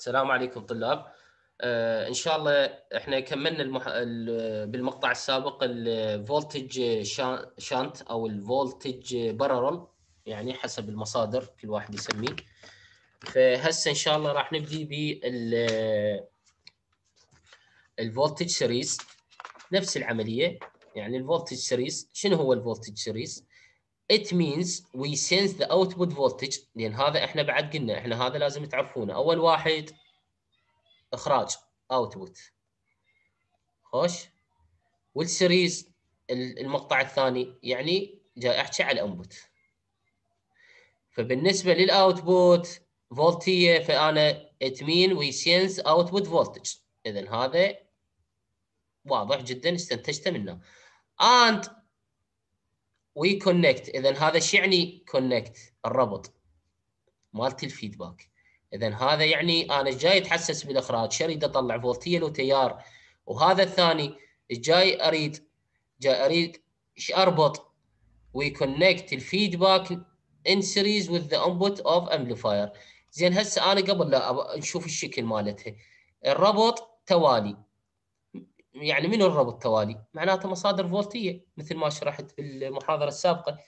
السلام عليكم طلاب آه، ان شاء الله احنا كملنا المح... بالمقطع السابق الفولتج شانت او الفولتج بارالل يعني حسب المصادر كل واحد يسميه فهسه ان شاء الله راح نبدي بال الفولتج سيريز نفس العمليه يعني الفولتج سيريز شنو هو الفولتج سيريز It means we sense the output voltage لأن هذا إحنا بعد قلنا إحنا هذا لازم تعرفونه أول واحد إخراج output خوش والسيريز المقطع الثاني يعني جاي أحكي على الأنبوت فبالنسبة للأوتبوت فولتية فأنا it means we sense output voltage إذا هذا واضح جدا استنتجته منه and وي كونكت اذا هذا ايش يعني كونكت الربط مالت الفيدباك اذا هذا يعني انا جاي اتحسس بالاخراج شريد اطلع فولتيه وتيار وهذا الثاني جاي اريد جاي اريد ايش اربط وي كونكت الفيدباك ان سيريز وذ ذا انبوت اوف امبليفاير زين هسه انا قبل لا نشوف الشكل مالتها الربط توالي يعني من الربط توالي معناته مصادر فولتيه مثل ما شرحت في المحاضره السابقه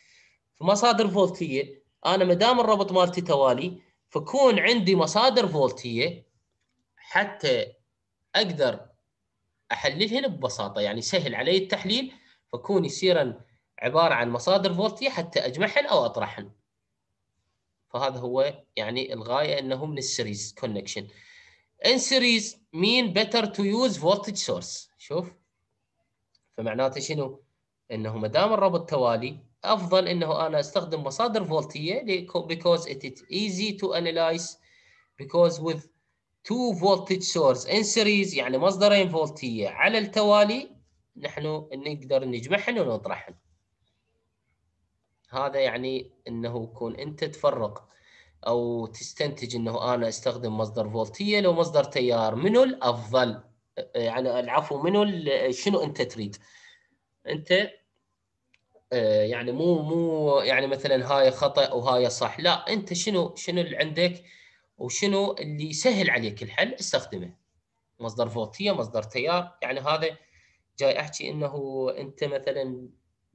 فمصادر فولتيه انا ما دام الربط مالتي توالي فكون عندي مصادر فولتيه حتى اقدر احللهن ببساطه يعني سهل علي التحليل فكون يصيرن عباره عن مصادر فولتيه حتى اجمعهن او اطرحهن فهذا هو يعني الغايه انه من السيريز كونكشن ان سيريز مين بيتر تو يوز فولتج سورس شوف فمعناته شنو؟ انه ما دام الربط توالي افضل انه انا استخدم مصادر فولتيه because it is easy to analyze because with two voltage source in series يعني مصدرين فولتيه على التوالي نحن نقدر نجمعهم ونطرحهم هذا يعني انه يكون انت تفرق او تستنتج انه انا استخدم مصدر فولتيه لو مصدر تيار منو الافضل يعني العفو منو شنو انت تريد انت آه، يعني مو مو يعني مثلا هاي خطا وهاي صح لا انت شنو شنو اللي عندك وشنو اللي يسهل عليك الحل استخدمه مصدر فولتيه مصدر تيار يعني هذا جاي احكي انه انت مثلا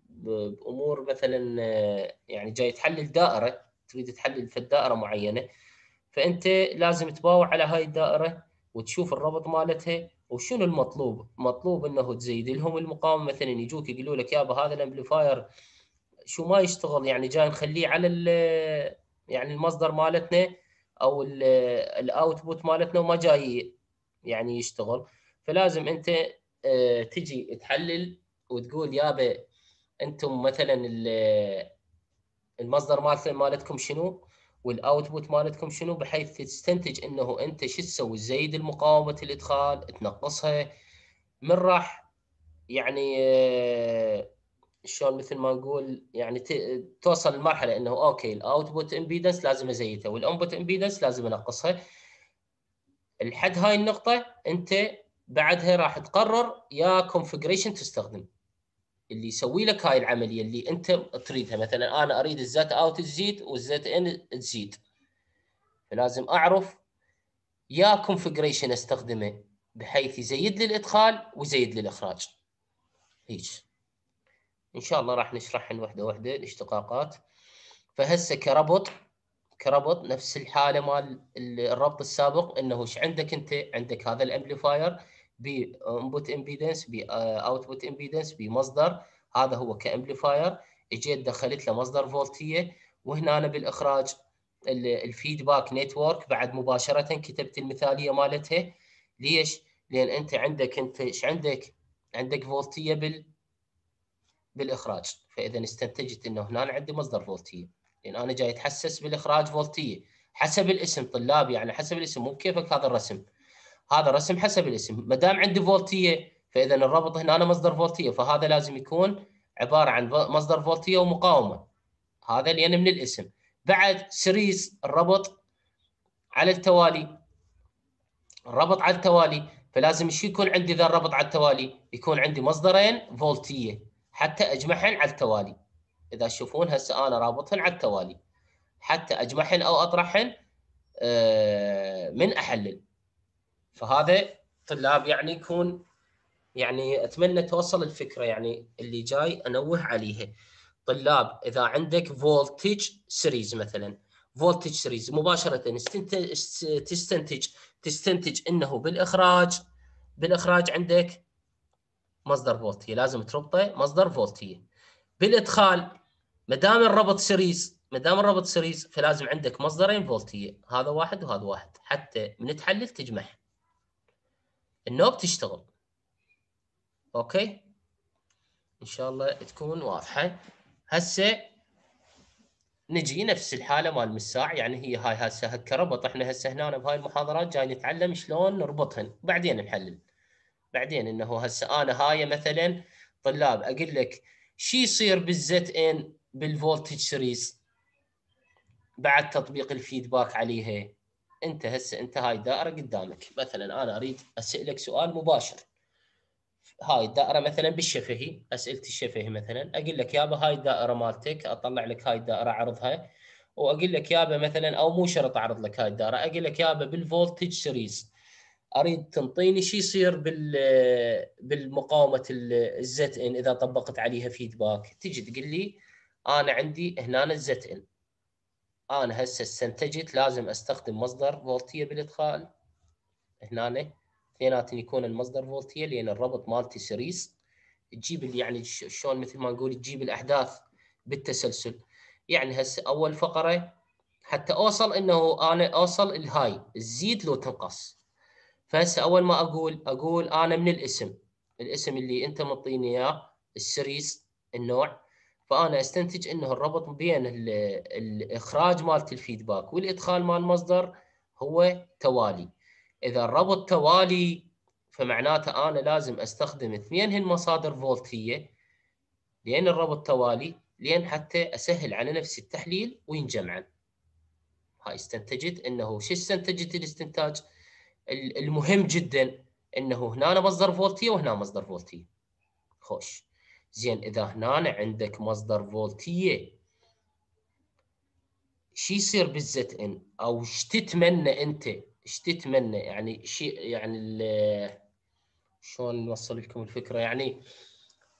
بامور مثلا آه، يعني جاي تحلل دائره تريد تحلل في الدائره معينه فانت لازم تباوع على هاي الدائره وتشوف الربط مالتها وشنو المطلوب مطلوب انه تزيد لهم المقاومه مثلا يجوك يقولوا لك يابا هذا الامبليفاير شو ما يشتغل يعني جاي نخليه على يعني المصدر مالتنا او الاوتبوت مالتنا وما جاي يعني يشتغل فلازم انت آه، تجي تحلل وتقول يابا انتم مثلا المصدر مالتكم شنو والاوتبوت مالتكم شنو بحيث تستنتج انه انت شو تسوي تزيد المقاومه الادخال تنقصها من راح يعني آه، شلون مثل ما نقول يعني توصل لمرحله انه اوكي الاوتبوت امبيدنس لازم ازيدها والانبوت امبيدنس لازم انقصها لحد هاي النقطه انت بعدها راح تقرر يا كونفجريشن تستخدم اللي يسوي لك هاي العمليه اللي انت تريدها مثلا انا اريد الزت اوت تزيد والزت ان تزيد فلازم اعرف يا كونفجريشن استخدمه بحيث يزيد لي الادخال ويزيد لي الاخراج هيك ان شاء الله راح نشرح وحده وحده الاشتقاقات فهسه كربط كربط نفس الحاله مال الربط السابق انه ايش عندك انت عندك هذا الامبليفاير بانبوت امبيدنس باوتبوت امبيدنس بمصدر هذا هو كامبليفاير اجيت دخلت له مصدر فولتيه وهنا أنا بالاخراج الفيدباك نتورك بعد مباشره كتبت المثاليه مالتها ليش؟ لان انت عندك انت ايش عندك؟ عندك فولتيه بال بالاخراج فاذا استنتجت انه هنا عندي مصدر فولتيه لان انا جاي اتحسس بالاخراج فولتيه حسب الاسم طلاب يعني حسب الاسم مو بكيفك هذا الرسم هذا رسم حسب الاسم ما دام عندي فولتيه فاذا الربط هنا أنا مصدر فولتيه فهذا لازم يكون عباره عن مصدر فولتيه ومقاومه هذا لان من الاسم بعد سيريز الربط على التوالي الربط على التوالي فلازم شو يكون عندي ذا الربط على التوالي يكون عندي مصدرين فولتيه حتى اجمعهن على التوالي اذا تشوفون هسه انا رابطهن على التوالي حتى اجمعهن او اطرحهن آه، من احلل فهذا طلاب يعني يكون يعني اتمنى توصل الفكره يعني اللي جاي انوه عليها طلاب اذا عندك فولتج سيريز مثلا فولتج سيريز مباشره تستنتج تستنتج انه بالاخراج بالاخراج عندك مصدر فولتيه لازم تربطه مصدر فولتيه بالادخال ما دام الربط سيريز ما دام الربط سيريز فلازم عندك مصدرين فولتيه هذا واحد وهذا واحد حتى من تحلل تجمعها النوب تشتغل اوكي ان شاء الله تكون واضحه هسه نجي نفس الحاله مال مساع يعني هي هاي هسه هالكربط احنا هسه هنا بهاي المحاضرات جاي نتعلم شلون نربطهن بعدين نحلل بعدين انه هسه انا هاي مثلا طلاب اقول لك شو يصير بالزت ان بالفولتج سيريز بعد تطبيق الفيدباك عليها انت هسه انت هاي الدائره قدامك مثلا انا اريد اسالك سؤال مباشر هاي الدائره مثلا بالشفهي اسئله الشفهي مثلا اقول لك يابا هاي الدائره مالتك اطلع لك هاي الدائره عرضها واقول لك يابا مثلا او مو شرط اعرض لك هاي الدائره اقول لك يابا بالفولتج سيريز اريد تنطيني شو يصير بال بالمقاومه الزت ان اذا طبقت عليها فيدباك تجي تقول لي انا عندي هنا الزت ان انا هسه استنتجت لازم استخدم مصدر فولتيه بالادخال هنا اثنيناتهم يكون المصدر فولتيه لان الربط مالتي سيريز تجيب يعني شلون مثل ما نقول تجيب الاحداث بالتسلسل يعني هسه اول فقره حتى اوصل انه انا اوصل الهاي تزيد لو تنقص فهسه اول ما اقول اقول انا من الاسم الاسم اللي انت مطيني اياه السيريز النوع فانا استنتج انه الربط بين الاخراج مالت الفيدباك والادخال مال المصدر هو توالي اذا الربط توالي فمعناته انا لازم استخدم اثنين هن مصادر فولتيه لان الربط توالي لان حتى اسهل على نفسي التحليل وينجمعن هاي استنتجت انه شو استنتجت الاستنتاج المهم جدا انه هنا مصدر فولتيه وهنا مصدر فولتيه خوش زين اذا هنا عندك مصدر فولتيه شو يصير بالزت ان او ايش تتمنى انت ايش تتمنى يعني شي يعني شلون نوصل لكم الفكره يعني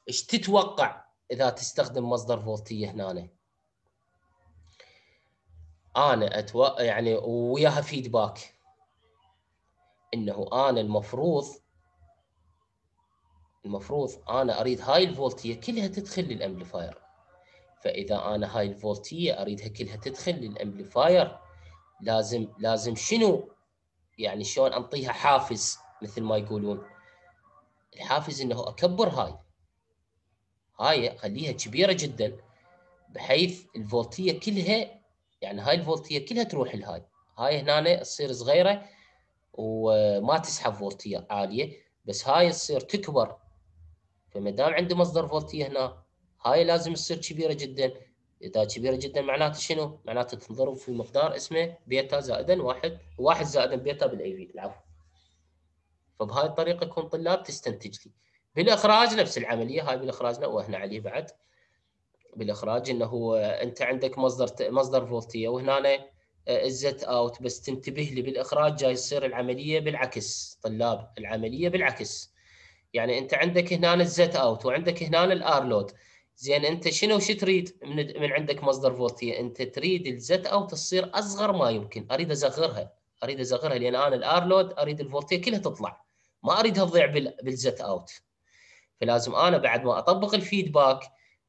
ايش تتوقع اذا تستخدم مصدر فولتيه هنا انا اتوقع يعني وياها فيدباك انه انا المفروض المفروض انا اريد هاي الفولتيه كلها تدخل للامبليفاير فاذا انا هاي الفولتيه اريدها كلها تدخل للامبليفاير لازم لازم شنو يعني شلون انطيها حافز مثل ما يقولون الحافز انه اكبر هاي هاي اخليها كبيره جدا بحيث الفولتيه كلها يعني هاي الفولتيه كلها تروح لهاي هاي هنا تصير صغيره وما تسحب فولتيه عاليه بس هاي تصير تكبر فما دام عنده مصدر فولتيه هنا هاي لازم تصير كبيره جدا اذا كبيره جدا معناته شنو؟ معناته تنضرب في مقدار اسمه بيتا زائدا واحد واحد زائدا بيتا بالاي في العفو فبهاي الطريقه يكون طلاب تستنتج لي بالاخراج نفس العمليه هاي بالاخراج وهنا عليه بعد بالاخراج انه هو انت عندك مصدر مصدر فولتيه وهنا الزت آه، اوت بس تنتبه لي بالاخراج جاي تصير العمليه بالعكس طلاب العمليه بالعكس يعني انت عندك هنا الزت اوت وعندك هنا الار لود زين انت شنو شو تريد من من عندك مصدر فولتيه انت تريد الزت اوت تصير اصغر ما يمكن اريد ازغرها اريد ازغرها لان انا الار لود اريد الفولتيه كلها تطلع ما اريدها تضيع بالزت اوت فلازم انا بعد ما اطبق الفيدباك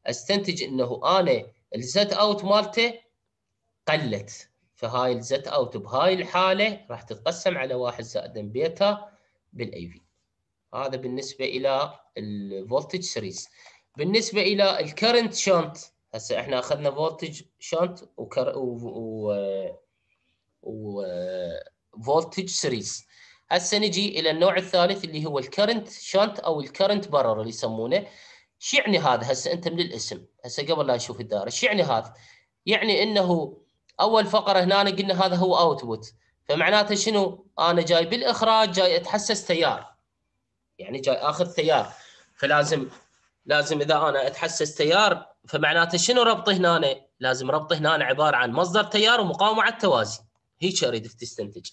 استنتج انه انا الزت اوت مالته قلت فهاي الزت اوت بهاي الحاله راح تتقسم على 1 زائد بيتا بالاي في هذا بالنسبه الى الفولتج سيريز بالنسبه الى الكرنت شانت هسه احنا اخذنا فولتج شانت و... و... و... فولتج سيريز هسه نجي الى النوع الثالث اللي هو الكرنت شانت او الكرنت بارر يسمونه شو يعني هذا هسه انت من الاسم هسه قبل لا نشوف الدائره شو يعني هذا يعني انه اول فقره هنا قلنا هذا هو اوتبوت فمعناته شنو انا جاي بالاخراج جاي اتحسس تيار يعني جاي اخذ تيار فلازم لازم اذا انا اتحسس تيار فمعناته شنو ربطه هنا؟ لازم ربطه هنا عباره عن مصدر تيار ومقاومه على التوازي هيك اريدك تستنتج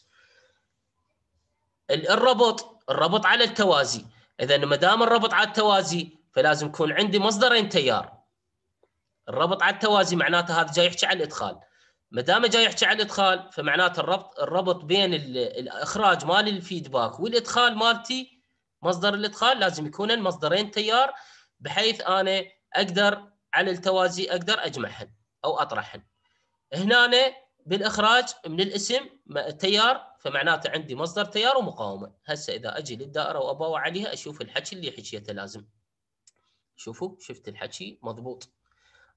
الربط الربط على التوازي اذا ما دام الربط على التوازي فلازم يكون عندي مصدرين تيار الربط على التوازي معناته هذا جاي يحكي على الادخال ما دام جاي يحكي على الادخال فمعناته الربط الربط بين الاخراج مال الفيدباك والادخال مالتي مصدر الادخال لازم يكون المصدرين تيار بحيث انا اقدر على التوازي اقدر اجمعهن او اطرحهن هنا بالاخراج من الاسم تيار فمعناته عندي مصدر تيار ومقاومه هسه اذا اجي للدائره واباوع عليها اشوف الحكي اللي حكيته لازم شوفوا شفت الحكي مضبوط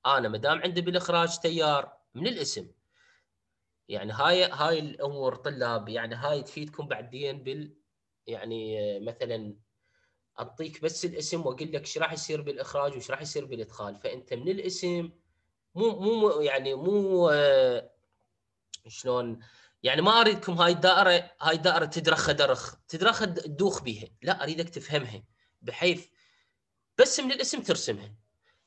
انا ما دام عندي بالاخراج تيار من الاسم يعني هاي هاي الامور طلاب يعني هاي تفيدكم بعدين بال يعني آه، مثلا اعطيك بس الاسم واقول لك ايش راح يصير بالاخراج وايش راح يصير بالادخال فانت من الاسم مو مو يعني مو آه، شلون يعني ما اريدكم هاي الدائره هاي الدائره تدرخ درخ تدرخ تدوخ بيها لا اريدك تفهمها بحيث بس من الاسم ترسمها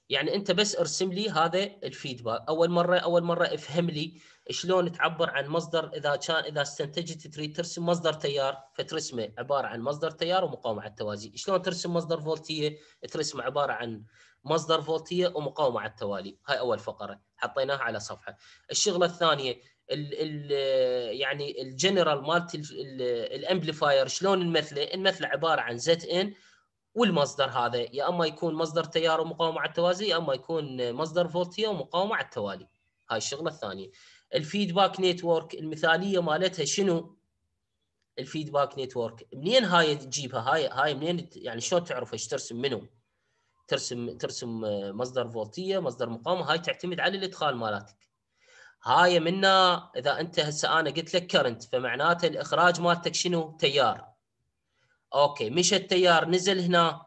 يعني انت بس ارسم لي هذا الفيدباك اول مره اول مره افهم لي شلون تعبر عن مصدر اذا كان اذا استنتجت تريد ترسم مصدر تيار فترسمه عباره عن مصدر تيار ومقاومه على التوازي، شلون ترسم مصدر فولتيه؟ ترسمه عباره عن مصدر فولتيه ومقاومه على التوالي، هاي اول فقره حطيناها على صفحه. الشغله الثانيه ال ال يعني الجنرال مالت الامبليفاير شلون نمثله؟ نمثله عباره عن زد ان والمصدر هذا يا اما يكون مصدر تيار ومقاومه على التوازي يا اما يكون مصدر فولتيه ومقاومه على التوالي. هاي الشغله الثانيه. الفيدباك نيتورك المثاليه مالتها شنو؟ الفيدباك نيتورك منين هاي تجيبها هاي هاي منين يعني شلون تعرف ايش ترسم منه ترسم ترسم آه، مصدر فولتيه مصدر مقاومه هاي تعتمد على الادخال مالتك هاي منا اذا انت هسه انا قلت لك كرنت فمعناته الاخراج مالتك شنو تيار اوكي مشى التيار نزل هنا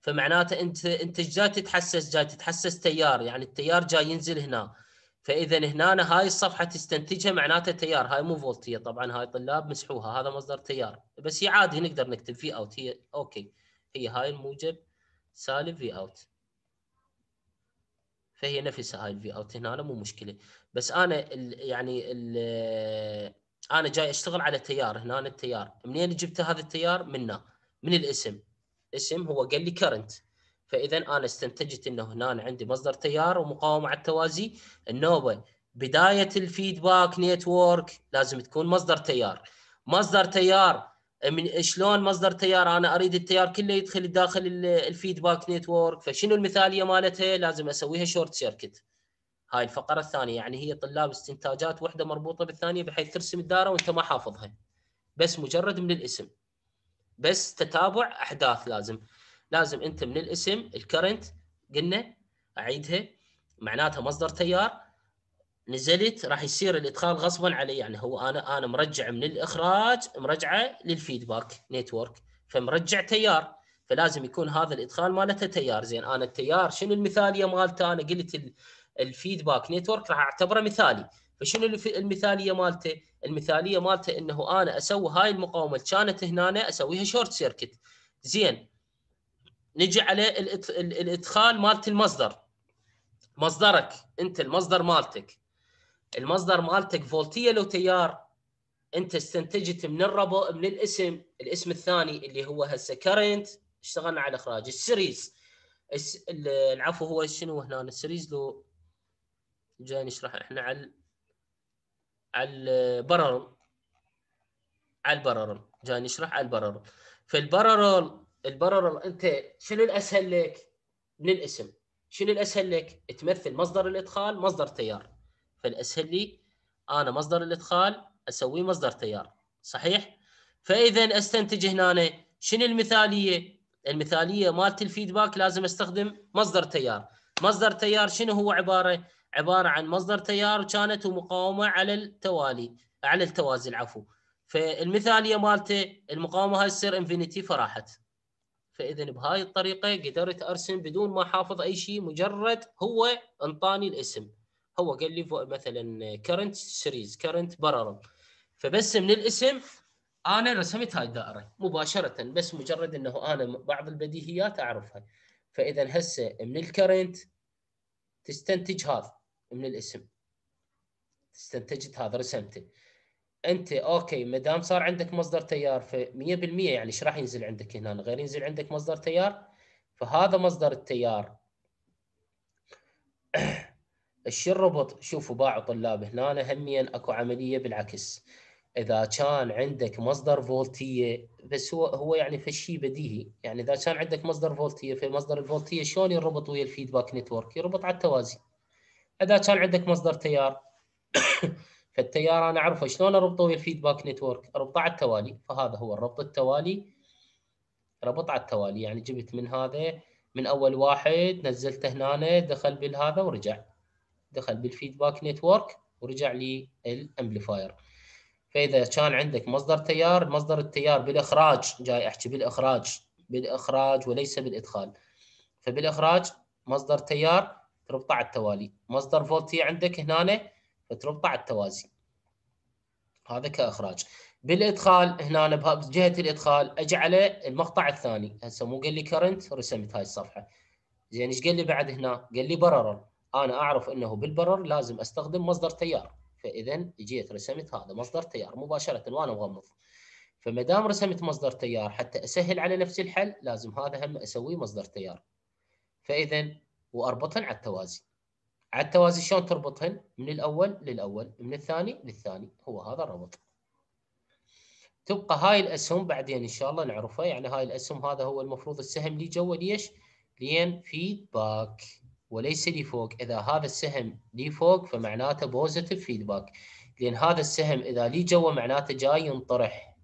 فمعناته انت انت جاي تتحسس جاي تتحسس تيار يعني التيار جاي ينزل هنا فاذا هنا هاي الصفحه تستنتجها معناتها تيار هاي مو فولتيه طبعا هاي طلاب مسحوها هذا مصدر تيار بس هي عادي نقدر نكتب في اوت هي اوكي هي هاي الموجب سالب في اوت فهي نفسها هاي الفي اوت هنا مو مشكله بس انا الـ يعني الـ انا جاي اشتغل على تيار هنا التيار منين جبت هذا التيار منه من الاسم اسم هو قال لي كرنت فاذا انا استنتجت انه هنا عندي مصدر تيار ومقاومه على التوازي النوبه بدايه الفيدباك نيتورك لازم تكون مصدر تيار مصدر تيار من شلون مصدر تيار انا اريد التيار كله يدخل داخل الفيدباك نيتورك فشنو المثاليه مالتها لازم اسويها شورت سيركت هاي الفقره الثانيه يعني هي طلاب استنتاجات واحده مربوطه بالثانيه بحيث ترسم الدائره وانت ما حافظها بس مجرد من الاسم بس تتابع احداث لازم لازم انت من الاسم الكرنت قلنا اعيدها معناتها مصدر تيار نزلت راح يصير الادخال غصبا علي يعني هو انا انا مرجع من الاخراج مرجعه للفيدباك نتورك فمرجع تيار فلازم يكون هذا الادخال مالته تيار زين انا التيار شنو المثاليه مالته انا قلت الفيدباك نتورك راح اعتبره مثالي فشنو المثاليه مالته؟ المثاليه مالته انه انا اسوي هاي المقاومه كانت هنا اسويها شورت سيركت زين نجي على الادخال مالت المصدر مصدرك انت المصدر مالتك المصدر مالتك فولتيه لو تيار انت استنتجت من الربو من الاسم الاسم الثاني اللي هو هسه كرنت اشتغلنا على اخراج السيريز الس... العفو هو شنو هنا السيريز لو جاي نشرح احنا على على البررم على البررم جاي نشرح على البررم فالبررم البرر انت شنو الاسهل لك من الاسم شنو الاسهل لك تمثل مصدر الادخال مصدر تيار فالاسهل لي انا مصدر الادخال اسويه مصدر تيار صحيح فاذا استنتج هنا شنو المثاليه المثاليه مالت الفيدباك لازم استخدم مصدر تيار مصدر تيار شنو هو عباره عباره عن مصدر تيار كانت مقاومه على التوالي على التوازي العفو فالمثاليه مالته المقاومه هاي تصير انفينيتي فراحت فاذا بهاي الطريقه قدرت ارسم بدون ما احافظ اي شيء مجرد هو انطاني الاسم هو قال لي مثلا كرنت سيريز كرنت بارالل فبس من الاسم انا رسمت هاي الدائره مباشره بس مجرد انه انا بعض البديهيات اعرفها فاذا هسه من الكرنت تستنتج هذا من الاسم استنتجت هذا رسمته انت اوكي ما دام صار عندك مصدر تيار ف 100% يعني ايش راح ينزل عندك هنا غير ينزل عندك مصدر تيار فهذا مصدر التيار الشي الربط شوفوا باعوا طلاب هنا هميا اكو عمليه بالعكس اذا كان عندك مصدر فولتيه بس هو هو يعني فشي بديهي يعني اذا كان عندك مصدر فولتيه مصدر الفولتيه شلون يربط ويا الفيدباك نتورك يربط على التوازي اذا كان عندك مصدر تيار فالتيار انا اعرفه شلون اربطه ويا الفيدباك نتورك اربطه على التوالي فهذا هو الربط التوالي ربط على التوالي يعني جبت من هذا من اول واحد نزلته هنا دخل بالهذا ورجع دخل بالفيدباك نتورك ورجع للامبليفاير فاذا كان عندك مصدر تيار مصدر التيار بالاخراج جاي احكي بالاخراج بالاخراج وليس بالادخال فبالاخراج مصدر تيار تربطه على التوالي مصدر فولتي عندك هنا تربع التوازي هذا كاخراج بالادخال هنا بجهه الادخال اجعله المقطع الثاني هسه مو قال لي كرنت رسمت هاي الصفحه زين ايش قال لي بعد هنا قال لي بررر انا اعرف انه بالبرر لازم استخدم مصدر تيار فاذا جيت رسمت هذا مصدر تيار مباشره وانا مغمض فما دام رسمت مصدر تيار حتى اسهل على نفس الحل لازم هذا هم اسويه مصدر تيار فاذا واربطهم على التوازي على التوازي شلون تربطهن؟ من الاول للاول، من الثاني للثاني، هو هذا الربط. تبقى هاي الاسهم بعدين ان شاء الله نعرفها، يعني هاي الاسهم هذا هو المفروض السهم لي جوا ليش؟ لين فيدباك وليس لي فوق، اذا هذا السهم لي فوق فمعناته بوزيتيف فيدباك، لان هذا السهم اذا لي جوا معناته جاي ينطرح.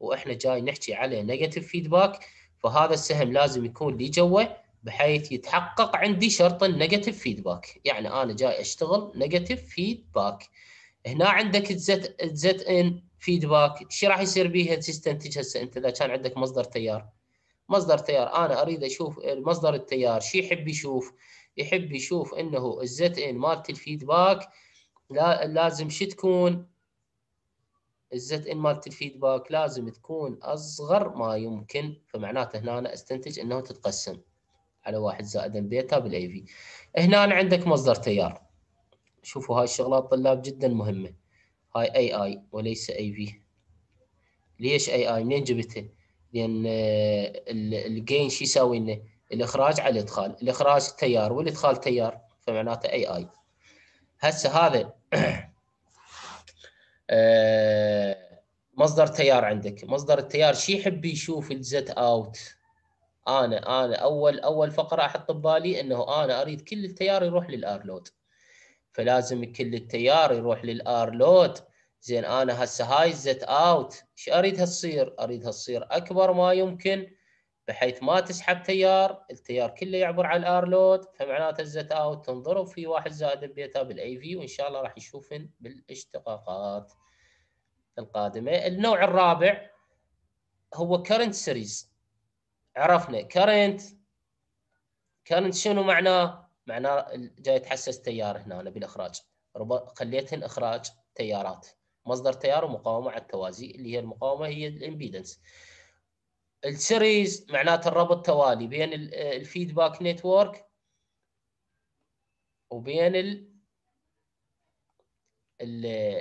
واحنا جاي نحكي على نيجاتيف فيدباك، فهذا السهم لازم يكون لي جوا بحيث يتحقق عندي شرط النيجاتيف فيدباك يعني انا جاي اشتغل نيجاتيف فيدباك هنا عندك الزت تزت ان فيدباك ايش راح يصير بيها تستنتج هسه انت اذا كان عندك مصدر تيار مصدر تيار انا اريد اشوف مصدر التيار شو يحب يشوف يحب يشوف انه الزت ان مالت الفيدباك لا لازم شو تكون الزت ان مالت الفيدباك لازم تكون اصغر ما يمكن فمعناته هنا أنا استنتج انه تتقسم على واحد زائد البيتا بالاي في هنا عندك مصدر تيار شوفوا هاي الشغلات طلاب جدا مهمه هاي اي اي وليس اي في ليش اي اي منين جبته لان آه، الجين شو يساوي لنا الاخراج على الادخال الاخراج تيار والادخال تيار فمعناته اي اي هسه هذا آه، مصدر تيار عندك مصدر التيار شي يحب يشوف الزت اوت انا انا اول اول فقره احط ببالي انه انا اريد كل التيار يروح للار لود فلازم كل التيار يروح للار لود زين انا هسه هاي الزت اوت ايش اريدها تصير؟ اريدها تصير اكبر ما يمكن بحيث ما تسحب تيار، التيار كله يعبر على الار لود فمعناته الزت اوت تنضرب في واحد زائد بيتا بالاي في وان شاء الله راح نشوفن بالاشتقاقات القادمه. النوع الرابع هو كرنت سيريز عرفنا كرنت كرنت شنو معناه؟ معناه جاي تحسس تيار هنا بالاخراج خليتهن اخراج تيارات مصدر تيار ومقاومه على التوازي اللي هي المقاومه هي الامبيدنس السيريز معناته الربط توالي بين الفيدباك نتورك وبين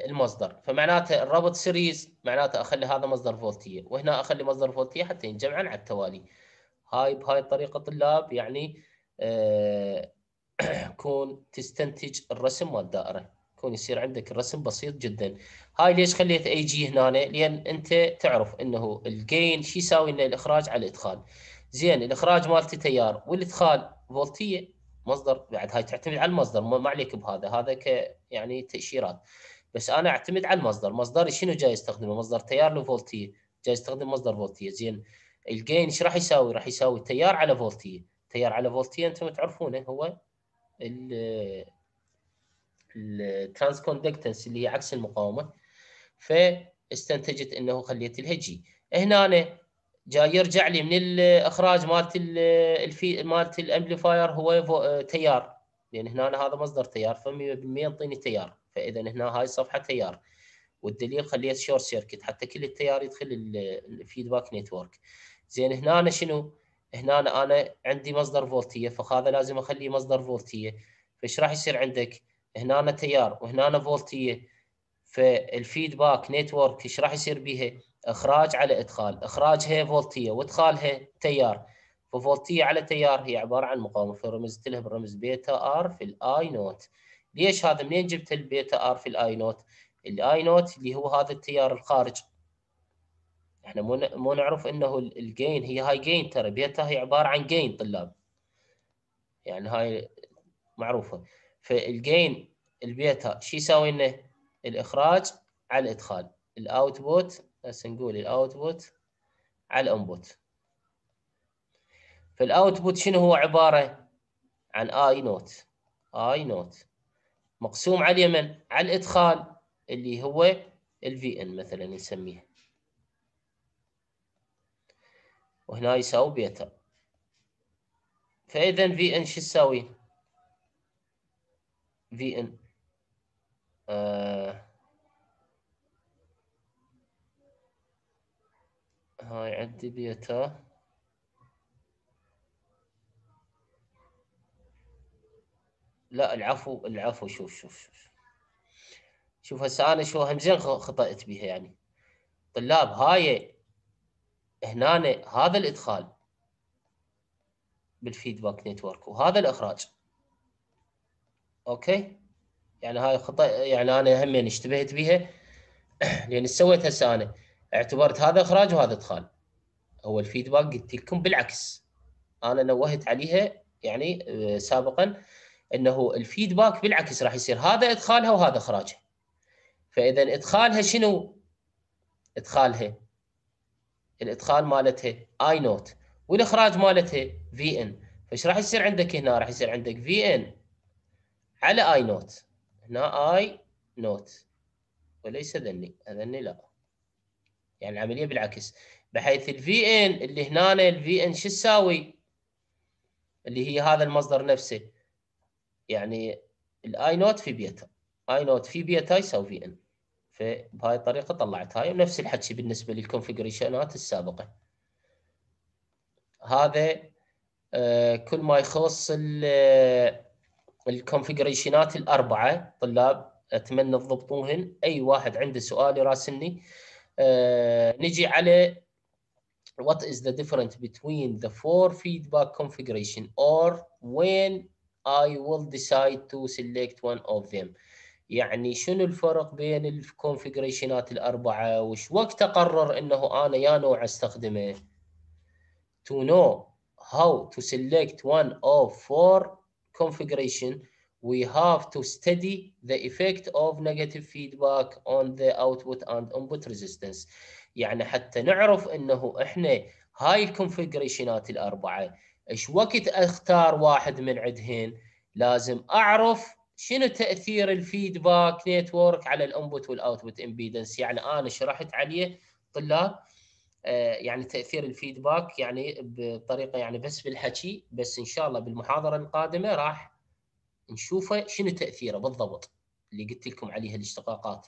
المصدر فمعناته الربط سيريز معناته اخلي هذا مصدر فولتيه وهنا اخلي مصدر فولتيه حتى ينجمعن على التوالي هاي بهاي الطريقه طلاب يعني آه، كون تستنتج الرسم مال الدائره كون يصير عندك الرسم بسيط جدا هاي ليش خليت اي جي هنا لان انت تعرف انه الجين شو يساوي لنا الاخراج على الادخال زين الاخراج مالتي تيار والادخال فولتيه مصدر بعد هاي تعتمد على المصدر ما عليك بهذا هذا ك يعني تاشيرات بس انا اعتمد على المصدر مصدري شنو جاي استخدمه مصدر تيار لفولتيه جاي استخدم مصدر فولتيه زين الجين ايش راح يساوي؟ راح يساوي تيار على فولتيه، تيار على فولتيه انتم تعرفونه هو الترانس كوندكتنس اللي هي عكس المقاومه فاستنتجت انه خليت لها جي هنا جاي يرجع لي من الاخراج مالت الفي مالت الامبليفاير هو تيار لان يعني هنا هذا مصدر تيار ف 100% يعطيني تيار فاذا هنا هاي الصفحه تيار والدليل خليت شورت سيركت حتى كل التيار يدخل الفيدباك نتورك زين هنا أنا شنو هنا أنا, أنا عندي مصدر فولتيه فهذا لازم اخليه مصدر فولتيه فايش راح يصير عندك هنا أنا تيار وهنا أنا فولتيه فالفيدباك نتورك ايش راح يصير بيها اخراج على ادخال اخراجها فولتيه وادخالها تيار ففولتيه على تيار هي عباره عن مقاومه فرمزت لها بالرمز بيتا ار في الاي نوت ليش هذا منين جبت البيتا ار في الاي نوت الاي نوت اللي هو هذا التيار الخارج احنا مو مو نعرف انه الجين هي هاي جين ترى بيتا هي عباره عن جين طلاب يعني هاي معروفه فالجين البيتا شو يساوي لنا الاخراج على الادخال الاوتبوت هسه نقول الاوتبوت على الانبوت فالاوتبوت شنو هو عباره عن اي نوت اي نوت مقسوم على اليمن على الادخال اللي هو الفي ان مثلا نسميها وهنا يساوي بيتا فاذا في ان شو تساوي؟ في ان آه هاي عندي بيتا لا العفو العفو شوف شوف شوف شوف هسه انا شو هم زين خطأت بها يعني طلاب هاي هنا هذا الادخال بالفيدباك نتورك وهذا الاخراج اوكي يعني هاي خطأ يعني انا همين اشتبهت بها لان سويت هسه انا اعتبرت هذا اخراج وهذا ادخال هو الفيدباك قلت لكم بالعكس انا نوهت عليها يعني آه، سابقا انه الفيدباك بالعكس راح يصير هذا ادخالها وهذا اخراجها فاذا ادخالها شنو؟ ادخالها الادخال مالتها اي نوت والاخراج مالتها في ان فايش راح يصير عندك هنا؟ راح يصير عندك في ان على اي نوت هنا اي نوت وليس ذني ذني لا يعني العمليه بالعكس بحيث الفي ان اللي هنا الفي ان شو تساوي؟ اللي هي هذا المصدر نفسه يعني الاي نوت في بيتا اي نوت في بيتا يساوي في ان فبهاي الطريقه طلعت هاي ونفس الحكي بالنسبه للكونفجريشنات السابقه هذا آه، كل ما يخص الكونفجريشنات آه، الاربعه طلاب اتمنى تضبطوهن اي واحد عنده سؤال يراسلني آه، نجي على what is the difference between the four feedback configuration or when I will decide to select one of them يعني شنو الفرق بين الكونفجريشنات الاربعه وش وقت اقرر انه انا يا نوع استخدمه to know how to select one of four configuration we have to study the effect of negative feedback on the output and input resistance يعني حتى نعرف انه احنا هاي الكونفجريشنات الاربعه ايش وقت اختار واحد من عندهن لازم اعرف شنو تاثير الفيدباك نتورك على الانبوت والاوتبوت امبيدنس يعني انا شرحت عليه طلاب آه، يعني تاثير الفيدباك يعني بطريقه يعني بس بالحكي بس ان شاء الله بالمحاضره القادمه راح نشوفه شنو تاثيره بالضبط اللي قلت لكم عليها الاشتقاقات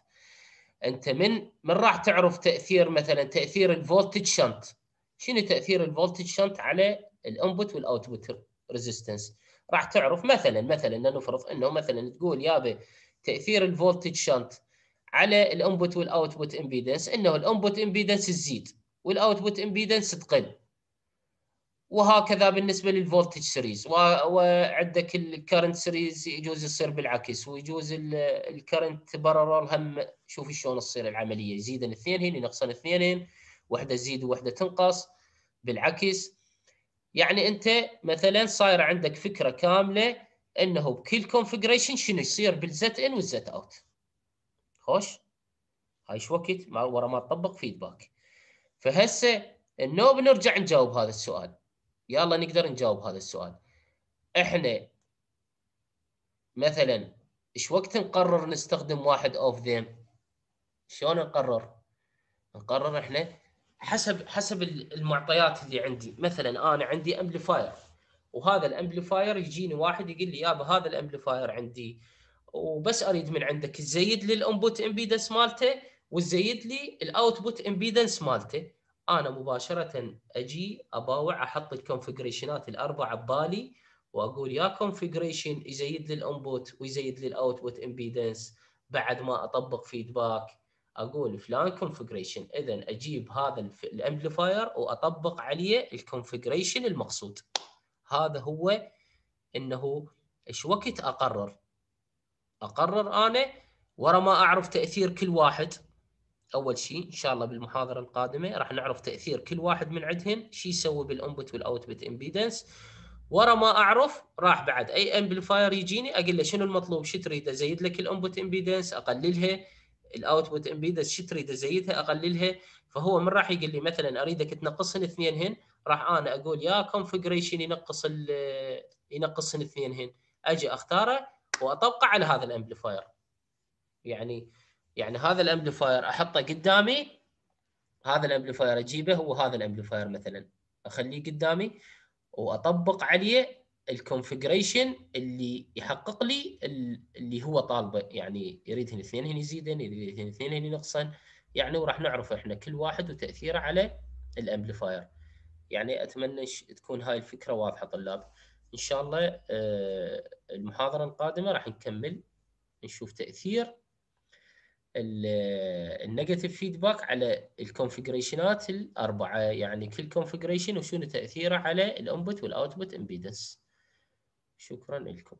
انت من من راح تعرف تاثير مثلا تاثير الفولتج شنت شنو تاثير الفولتج شنت على الانبوت والاوتبوت ريزيستنس راح تعرف مثلا مثلا نفرض انه مثلا تقول يابا تاثير الفولتج شنت على الانبوت والاوتبوت امبيدنس انه الانبوت امبيدنس تزيد والاوتبوت امبيدنس تقل وهكذا بالنسبه للفولتج سيريز وعندك الكرنت سيريز يجوز يصير بالعكس ويجوز الكرنت بارالل هم شوف شلون تصير العمليه يزيدن اثنينهن ينقصن اثنينهن وحده تزيد وحده تنقص بالعكس يعني انت مثلا صاير عندك فكره كامله انه بكل كونفجريشن شنو يصير بالزت ان والزت اوت خوش هاي شو وقت مع ورا ما تطبق فيدباك فهسه النوب نرجع نجاوب هذا السؤال يلا نقدر نجاوب هذا السؤال احنا مثلا ايش وقت نقرر نستخدم واحد اوف ذيم شلون نقرر نقرر احنا حسب حسب المعطيات اللي عندي مثلا انا عندي امبليفاير وهذا الامبليفاير يجيني واحد يقول لي يابا هذا الامبليفاير عندي وبس اريد من عندك تزيد لي الانبوت امبيدنس مالته وتزيد لي الاوتبوت امبيدنس مالته انا مباشره اجي اباوع احط الكونفجريشنات الاربعه ببالي واقول يا كونفجريشن يزيد لي الانبوت ويزيد لي الاوتبوت امبيدنس بعد ما اطبق فيدباك اقول فلان كونفجريشن اذا اجيب هذا الامبليفاير واطبق عليه الكونفجريشن المقصود هذا هو انه ايش وقت اقرر اقرر انا ورا ما اعرف تاثير كل واحد اول شيء ان شاء الله بالمحاضره القادمه راح نعرف تاثير كل واحد من عندهم شو يسوي بالانبوت والاوتبوت امبيدنس ورا ما اعرف راح بعد اي امبليفاير يجيني اقول له شنو المطلوب شو تريد ازيد لك الانبوت امبيدنس اقللها الاوتبوت امبيدنس شو تريد ازيدها اقللها فهو من راح يقول لي مثلا اريدك تنقصهن اثنين هن راح انا اقول يا كونفجريشن ينقص ينقصهن اثنين هن اجي اختاره واطبقه على هذا الامبليفاير يعني يعني هذا الامبليفاير احطه قدامي هذا الامبليفاير اجيبه هو هذا الامبليفاير مثلا اخليه قدامي واطبق عليه الكونفجريشن اللي يحقق لي اللي هو طالبه يعني يريد هنا اثنين هنا يزيدن يريد هنا اثنين هنا ينقصن يعني وراح نعرف احنا كل واحد وتاثيره على الامبليفاير يعني اتمنى تكون هاي الفكره واضحه طلاب ان شاء الله آه، المحاضره القادمه راح نكمل نشوف تاثير النيجاتيف فيدباك على الكونفجريشنات الاربعه يعني كل كونفجريشن وشنو تاثيره على الانبوت والاوتبوت امبيدنس شكرا لكم